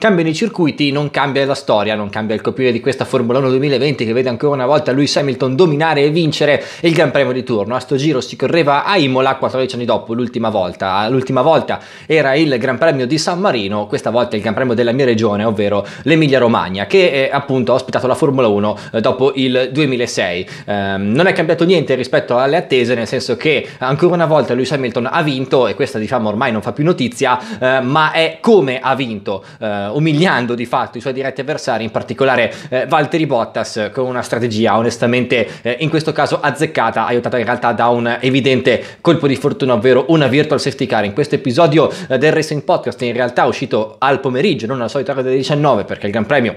Cambiano i circuiti, non cambia la storia, non cambia il copione di questa Formula 1 2020 che vede ancora una volta Lewis Hamilton dominare e vincere il Gran Premio di turno. A sto giro si correva a Imola 14 anni dopo l'ultima volta. L'ultima volta era il Gran Premio di San Marino, questa volta il Gran Premio della mia regione, ovvero l'Emilia Romagna, che è, eh, appunto ha ospitato la Formula 1 eh, dopo il 2006. Ehm, non è cambiato niente rispetto alle attese, nel senso che ancora una volta Lewis Hamilton ha vinto e questa diciamo ormai non fa più notizia, eh, ma è come ha vinto. Eh, eh, umiliando di fatto i suoi diretti avversari, in particolare eh, Valtteri Bottas eh, con una strategia onestamente eh, in questo caso azzeccata, aiutata in realtà da un evidente colpo di fortuna, ovvero una virtual safety car. In questo episodio eh, del Racing Podcast in realtà è uscito al pomeriggio, non alla solita ora delle 19 perché il Gran Premio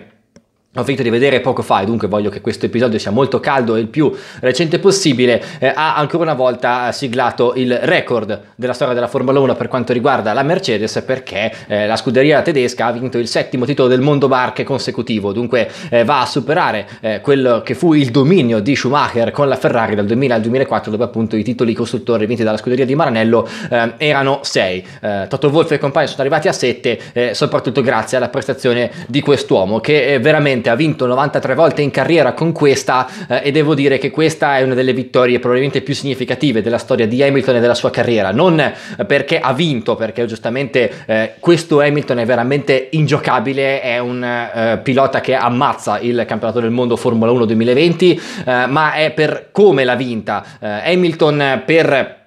ho finito di vedere poco fa e dunque voglio che questo episodio sia molto caldo e il più recente possibile, eh, ha ancora una volta siglato il record della storia della Formula 1 per quanto riguarda la Mercedes perché eh, la scuderia tedesca ha vinto il settimo titolo del mondo barche consecutivo, dunque eh, va a superare eh, quello che fu il dominio di Schumacher con la Ferrari dal 2000 al 2004 dove appunto i titoli costruttori vinti dalla scuderia di Maranello eh, erano 6. Eh, Toto Wolff e compagni sono arrivati a 7 soprattutto grazie alla prestazione di quest'uomo che veramente ovviamente ha vinto 93 volte in carriera con questa eh, e devo dire che questa è una delle vittorie probabilmente più significative della storia di Hamilton e della sua carriera, non eh, perché ha vinto, perché giustamente eh, questo Hamilton è veramente ingiocabile, è un eh, pilota che ammazza il campionato del mondo Formula 1 2020, eh, ma è per come l'ha vinta. Eh, Hamilton per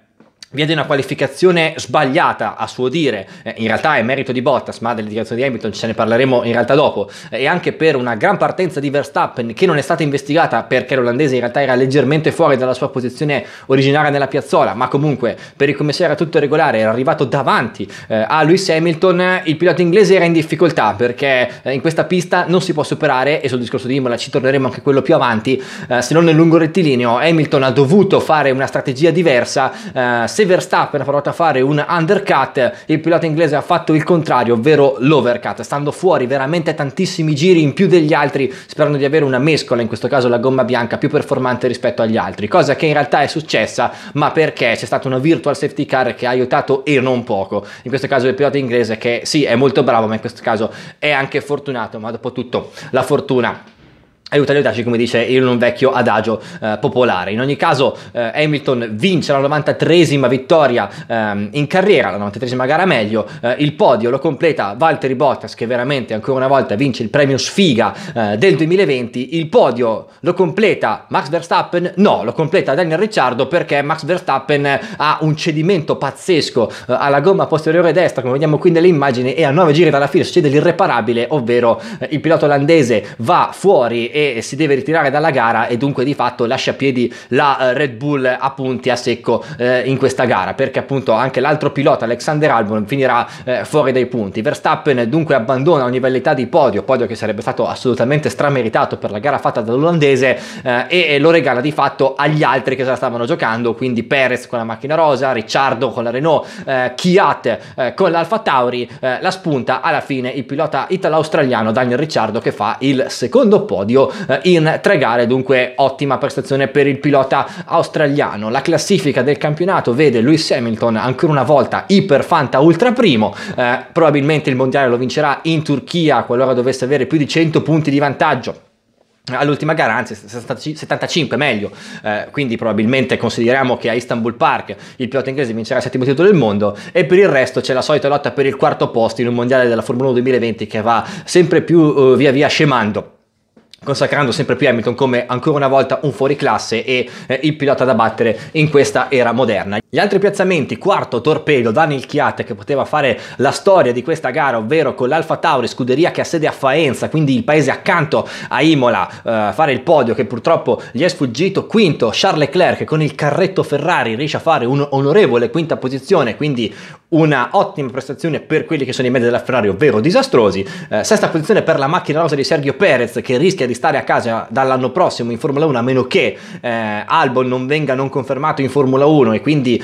via di una qualificazione sbagliata a suo dire, eh, in realtà è merito di Bottas, ma delle dichiarazioni di Hamilton ce ne parleremo in realtà dopo, eh, e anche per una gran partenza di Verstappen che non è stata investigata perché l'olandese in realtà era leggermente fuori dalla sua posizione originaria nella piazzola, ma comunque per il commissario era tutto regolare, era arrivato davanti eh, a Lewis Hamilton, il pilota inglese era in difficoltà perché eh, in questa pista non si può superare e sul discorso di Imola ci torneremo anche quello più avanti, eh, se non nel lungo rettilineo Hamilton ha dovuto fare una strategia diversa, eh, se Verstappen ha provato a fare un undercut, il pilota inglese ha fatto il contrario, ovvero l'overcut, stando fuori veramente tantissimi giri in più degli altri, sperando di avere una mescola, in questo caso la gomma bianca, più performante rispetto agli altri, cosa che in realtà è successa, ma perché c'è stata una virtual safety car che ha aiutato e non poco. In questo caso il pilota inglese che sì, è molto bravo, ma in questo caso è anche fortunato, ma dopo tutto la fortuna aiuta a aiutarci come dice in un vecchio adagio eh, popolare in ogni caso eh, Hamilton vince la 93esima vittoria ehm, in carriera la 93esima gara meglio eh, il podio lo completa Valtteri Bottas che veramente ancora una volta vince il premio sfiga eh, del 2020 il podio lo completa Max Verstappen no lo completa Daniel Ricciardo perché Max Verstappen ha un cedimento pazzesco eh, alla gomma posteriore destra come vediamo qui nelle immagini e a 9 giri dalla fine succede l'irreparabile ovvero eh, il pilota olandese va fuori e si deve ritirare dalla gara e dunque di fatto lascia a piedi la eh, Red Bull a punti a secco eh, in questa gara perché appunto anche l'altro pilota Alexander Albon finirà eh, fuori dai punti. Verstappen dunque abbandona ogni velleità di podio, podio che sarebbe stato assolutamente strameritato per la gara fatta dall'olandese eh, e lo regala di fatto agli altri che se la stavano giocando, quindi Perez con la macchina rosa, Ricciardo con la Renault, eh, Chiat eh, con l'Alfa Tauri, eh, la spunta alla fine il pilota italo-australiano Daniel Ricciardo che fa il secondo podio vinto eh, in tre gare, dunque ottima prestazione per il pilota australiano. La classifica del campionato vede Lewis Hamilton ancora una volta iperfanta ultra primo, eh, probabilmente il mondiale lo vincerà in Turchia qualora dovesse avere più di 100 punti di vantaggio all'ultima gara, anzi 75 meglio, eh, quindi probabilmente consideriamo che a Istanbul Park il pilota inglese vincerà il settimo titolo del mondo e per il resto c'è la solita lotta per il quarto posto in un mondiale della Formula 1 2020 che va sempre più eh, via via scemando consacrando sempre più Hamilton come ancora una volta un fuoriclasse e eh, il pilota da battere in questa era moderna. Gli altri piazzamenti, quarto Torpedo, Daniel Chiat che poteva fare la storia di questa gara, ovvero con l'Alfa Tauri, scuderia che ha sede a Faenza, quindi il paese accanto a Imola, eh, fare il podio che purtroppo gli è sfuggito. Quinto Charles Leclerc che con il carretto Ferrari riesce a fare un'onorevole quinta posizione, quindi una ottima prestazione per quelli che sono i mezzi della Ferrari, ovvero disastrosi. Eh, sesta posizione per la macchina rosa di Sergio Perez che rischia di stare a casa dall'anno prossimo in Formula 1 a meno che eh, Albon non venga non confermato in Formula 1 e quindi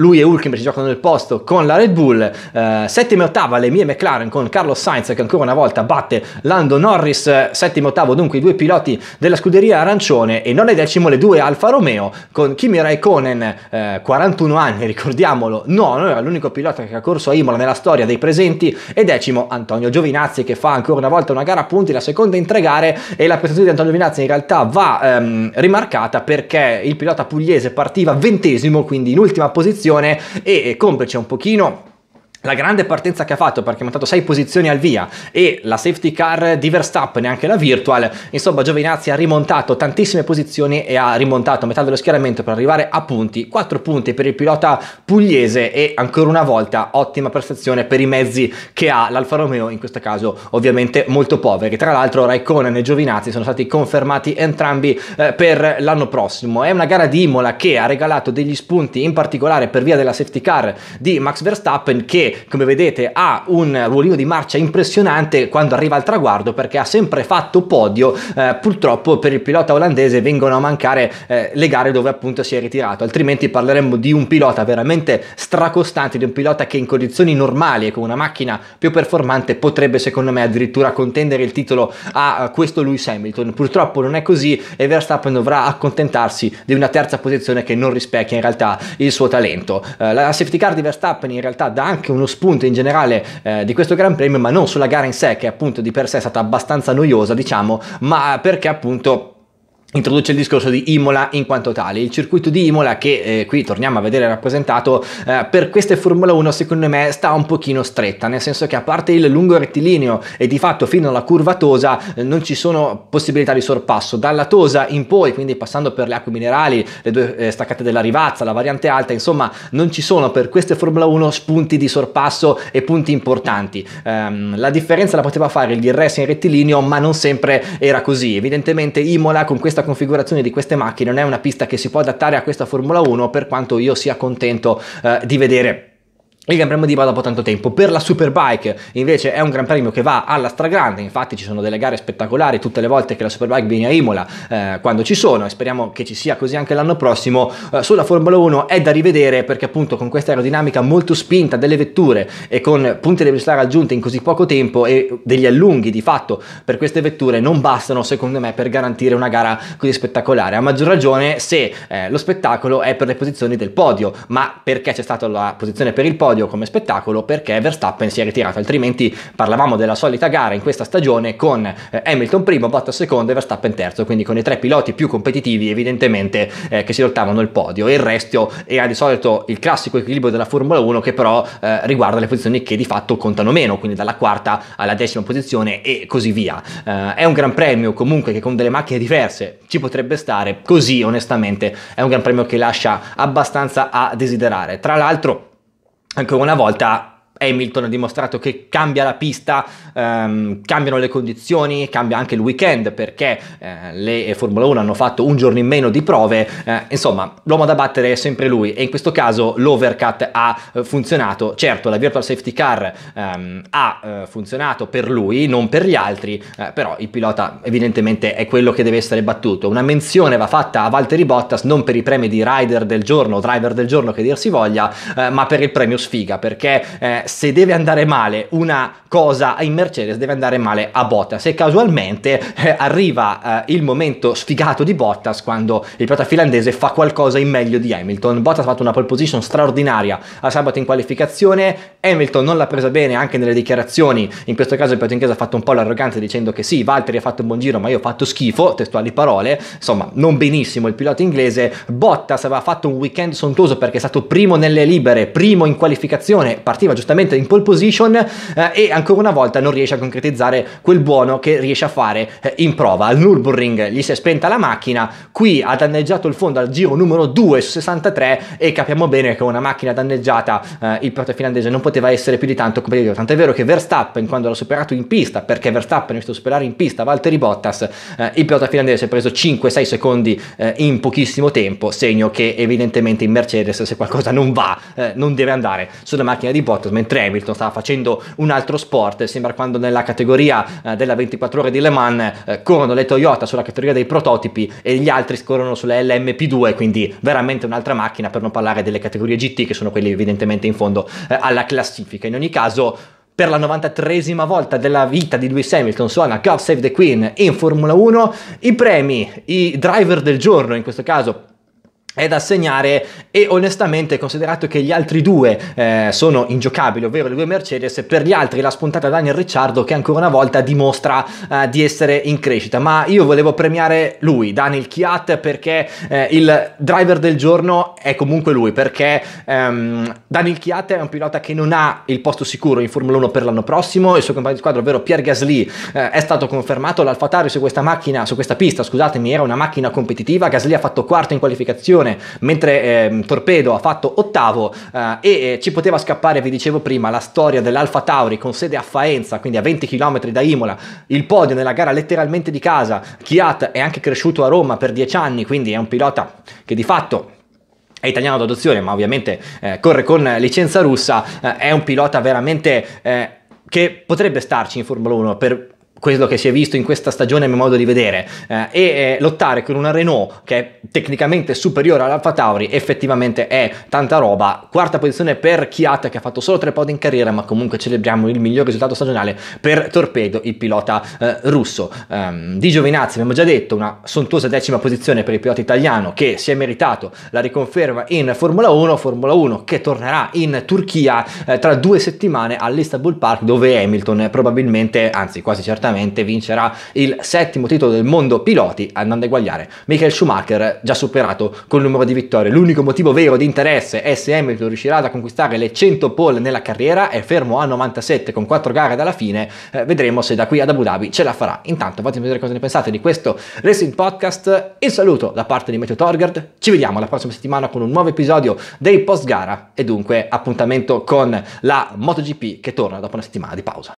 lui e Hulkenberg giocano il posto con la Red Bull, eh, settima e ottava le mie McLaren con Carlos Sainz che ancora una volta batte Lando Norris, eh, settimo e ottavo dunque i due piloti della scuderia arancione e non è decimo le due Alfa Romeo con Kimi Raikkonen, eh, 41 anni ricordiamolo, no, non era l'unico pilota che ha corso a Imola nella storia dei presenti e decimo Antonio Giovinazzi che fa ancora una volta una gara a punti, la seconda in tre gare e la prestazione di Antonio Giovinazzi in realtà va ehm, rimarcata perché il pilota pugliese partiva ventesimo quindi in ultima posizione questione e complice un pochino la grande partenza che ha fatto perché ha montato 6 posizioni al via e la safety car di Verstappen e anche la virtual, insomma Giovinazzi ha rimontato tantissime posizioni e ha rimontato metà dello schieramento per arrivare a punti, 4 punti per il pilota pugliese e ancora una volta ottima prestazione per i mezzi che ha l'Alfa Romeo, in questo caso ovviamente molto poveri. Tra l'altro Raikkonen e Giovinazzi sono stati confermati entrambi eh, per l'anno prossimo. È una gara di Imola che ha regalato degli spunti in particolare per via della safety car di Max Verstappen che come vedete ha un ruolino di marcia impressionante quando arriva al traguardo perché ha sempre fatto podio, eh, purtroppo per il pilota olandese vengono a mancare eh, le gare dove appunto si è ritirato, altrimenti parleremmo di un pilota veramente stracostante, di un pilota che in condizioni normali e con una macchina più performante potrebbe secondo me addirittura contendere il titolo a questo Lewis Hamilton, purtroppo non è così e Verstappen dovrà accontentarsi di una terza posizione che non rispecchia in realtà il suo talento. Eh, la safety car di Verstappen in realtà dà anche un uno spunto in generale eh, di questo Gran Premio, ma non sulla gara in sé, che appunto di per sé è stata abbastanza noiosa, diciamo, ma perché appunto introduce il discorso di Imola in quanto tale. Il circuito di Imola che eh, qui torniamo a vedere rappresentato eh, per queste Formula 1 secondo me sta un pochino stretta, nel senso che a parte il lungo rettilineo e di fatto fino alla curva Tosa eh, non ci sono possibilità di sorpasso. Dalla Tosa in poi, quindi passando per le acque minerali, le due eh, staccate della Rivazza, la variante alta, insomma non ci sono per queste Formula 1 spunti di sorpasso e punti importanti. Ehm, la differenza la poteva fare il DRS in rettilineo ma non sempre era così. Evidentemente Imola con questa questa configurazione di queste macchine non è una pista che si può adattare a questa Formula 1 per quanto io sia contento eh, di vedere il Gran Premio di Bada dopo tanto tempo. Per la Superbike invece è un Gran Premio che va alla stragrande, infatti ci sono delle gare spettacolari tutte le volte che la Superbike viene a Imola eh, quando ci sono e speriamo che ci sia così anche l'anno prossimo. Eh, sulla Formula 1 è da rivedere perché appunto con questa aerodinamica molto spinta delle vetture e con punti di velocità raggiunte in così poco tempo e degli allunghi di fatto per queste vetture non bastano secondo me per garantire una gara così spettacolare. A maggior ragione se eh, lo spettacolo è per le posizioni del podio, ma perché c'è stata la posizione per il podio? episodio, come spettacolo, perché Verstappen si è ritirato, altrimenti parlavamo della solita gara in questa stagione con eh, Hamilton primo, Bottas secondo e Verstappen terzo, quindi con i tre piloti più competitivi evidentemente eh, che si lottavano il podio e il resto era di solito il classico equilibrio della Formula 1 che però eh, riguarda le posizioni che di fatto contano meno, quindi dalla quarta alla decima posizione e così via. Eh, è un gran premio comunque che con delle macchine diverse ci potrebbe stare, così onestamente è un gran premio che lascia abbastanza a desiderare. Tra l'altro ancora una volta Hamilton ha dimostrato che cambia la pista, ehm, cambiano le condizioni, cambia anche il weekend perché eh, le Formula 1 hanno fatto un giorno in meno di prove, eh, insomma l'uomo da battere è sempre lui e in questo caso l'overcut ha eh, funzionato, certo la virtual safety car ehm, ha eh, funzionato per lui, non per gli altri, eh, però il pilota evidentemente è quello che deve essere battuto, una menzione va fatta a Valtteri Bottas non per i premi di rider del giorno, driver del giorno che dir si voglia, eh, ma per il premio sfiga perché se deve andare male una cosa in Mercedes, deve andare male a Bottas. E casualmente eh, arriva eh, il momento sfigato di Bottas quando il pilota finlandese fa qualcosa in meglio di Hamilton. Bottas ha fatto una pole position straordinaria a sabato in qualificazione. Hamilton non l'ha presa bene anche nelle dichiarazioni. In questo caso il pilota inglese ha fatto un po' l'arroganza dicendo che sì, Valtteri ha fatto un buon giro, ma io ho fatto schifo. Testuali parole, insomma, non benissimo il pilota inglese. Bottas aveva fatto un weekend sontuoso perché è stato primo nelle libere, primo in qualificazione. Partiva giustamente assolutamente in pole position eh, e ancora una volta non riesce a concretizzare quel buono che riesce a fare eh, in prova. Al Nürburgring gli si è spenta la macchina, qui ha danneggiato il fondo al giro numero 2 su 63 e capiamo bene che una macchina danneggiata eh, il pilota finlandese non poteva essere più di tanto competitivo, tant'è vero che Verstappen quando l'ha superato in pista, perché Verstappen è stato superare in pista Valtteri Bottas, eh, il pilota finlandese ha preso 5-6 secondi eh, in pochissimo tempo, segno che evidentemente in Mercedes se qualcosa non va eh, non deve andare sulla macchina di Bottas, mentre mentre Hamilton stava facendo un altro sport, sembra quando nella categoria eh, della 24 ore di Le Mans eh, corrono le Toyota sulla categoria dei prototipi e gli altri scorrono sulle LMP2, quindi veramente un'altra macchina per non parlare delle categorie GT che sono quelle evidentemente in fondo eh, alla classifica. In ogni caso per la 93esima volta della vita di Lewis Hamilton suona God Save the Queen in Formula 1, i premi, i driver del giorno in questo caso è da segnare e onestamente considerato che gli altri due eh, sono ingiocabili, ovvero le due Mercedes, per gli altri la spuntata Daniel Ricciardo che ancora una volta dimostra eh, di essere in crescita, ma io volevo premiare lui, Daniel Chiat, perché eh, il driver del giorno è comunque lui, perché ehm, Daniel Chiat è un pilota che non ha il posto sicuro in Formula 1 per l'anno prossimo, il suo compagno di squadra, ovvero Pierre Gasly, eh, è stato confermato, l'Alfa Tauri su questa macchina, su questa pista, scusatemi, era una macchina competitiva, Gasly ha fatto quarto in qualificazione, posizione, mentre eh, Torpedo ha fatto ottavo eh, e eh, ci poteva scappare, vi dicevo prima, la storia dell'Alfa Tauri con sede a Faenza, quindi a 20 km da Imola, il podio nella gara letteralmente di casa. Chiat è anche cresciuto a Roma per 10 anni, quindi è un pilota che di fatto è italiano d'adozione, ma ovviamente eh, corre con licenza russa, eh, è un pilota veramente eh, che potrebbe starci in Formula 1 per quello che si è visto in questa stagione a mio modo di vedere eh, e eh, lottare con una Renault che è tecnicamente superiore all'Alfa Tauri effettivamente è tanta roba quarta posizione per Chiat che ha fatto solo tre pod in carriera ma comunque celebriamo il miglior risultato stagionale per Torpedo il pilota eh, russo um, di Giovinazzi abbiamo già detto una sontuosa decima posizione per il pilota italiano che si è meritato la riconferma in Formula 1 Formula 1 che tornerà in Turchia eh, tra due settimane all'Istanbul Park dove Hamilton probabilmente anzi quasi certamente sicuramente vincerà il settimo titolo del mondo piloti andando a eguagliare Michael Schumacher già superato col numero di vittorie. L'unico motivo vero di interesse è se Hamilton riuscirà ad conquistare le 100 pole nella carriera, è fermo a 97 con 4 gare dalla fine, eh, vedremo se da qui ad Abu Dhabi ce la farà. Intanto fatemi vedere cosa ne pensate di questo Racing Podcast, il saluto da parte di Meteo Torgard, ci vediamo la prossima settimana con un nuovo episodio dei post gara e dunque appuntamento con la MotoGP che torna dopo una settimana di pausa.